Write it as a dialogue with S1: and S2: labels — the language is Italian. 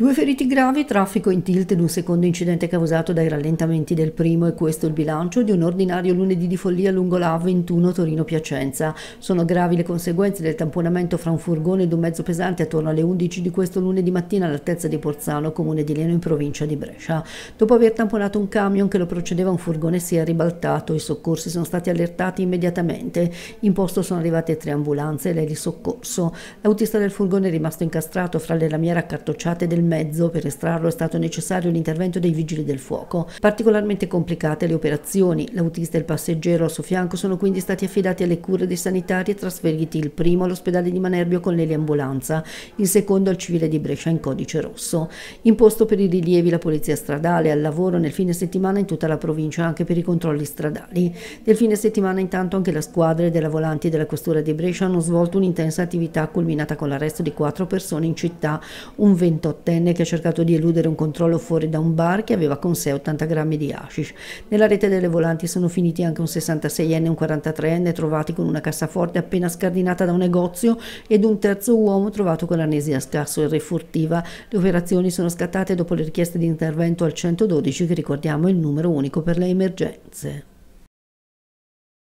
S1: Due feriti gravi, traffico in tilt ed un secondo incidente causato dai rallentamenti del primo e questo il bilancio di un ordinario lunedì di follia lungo la A21 Torino-Piacenza. Sono gravi le conseguenze del tamponamento fra un furgone ed un mezzo pesante attorno alle 11 di questo lunedì mattina all'altezza di Porzano, comune di Leno in provincia di Brescia. Dopo aver tamponato un camion che lo procedeva un furgone si è ribaltato, i soccorsi sono stati allertati immediatamente. In posto sono arrivate tre ambulanze e lei di soccorso. L'autista del furgone è rimasto incastrato fra le lamiere accartocciate del mezzo, per estrarlo è stato necessario l'intervento dei vigili del fuoco. Particolarmente complicate le operazioni, l'autista e il passeggero al suo fianco sono quindi stati affidati alle cure dei sanitari e trasferiti il primo all'ospedale di Manerbio con l'eliambulanza, il secondo al civile di Brescia in codice rosso. Imposto per i rilievi la polizia stradale al lavoro nel fine settimana in tutta la provincia anche per i controlli stradali. Nel fine settimana intanto anche la squadra della volanti della questura di Brescia hanno svolto un'intensa attività culminata con l'arresto di quattro persone in città, un 28enne diciannovenne che ha cercato di eludere un controllo fuori da un bar che aveva con sé 80 grammi di hashish. Nella rete delle volanti sono finiti anche un 66enne e un 43enne trovati con una cassaforte appena scardinata da un negozio ed un terzo uomo trovato con l'anesi scarso e refurtiva. Le operazioni sono scattate dopo le richieste di intervento al 112 che ricordiamo è il numero unico per le emergenze.